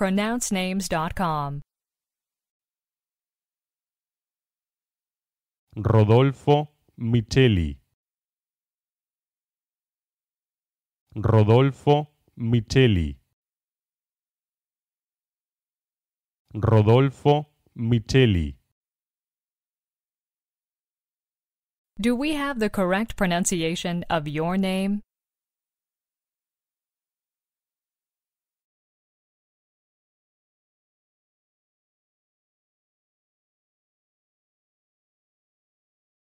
pronouncenames.com. Rodolfo Micheli. Rodolfo Micheli. Rodolfo Micheli. Do we have the correct pronunciation of your name?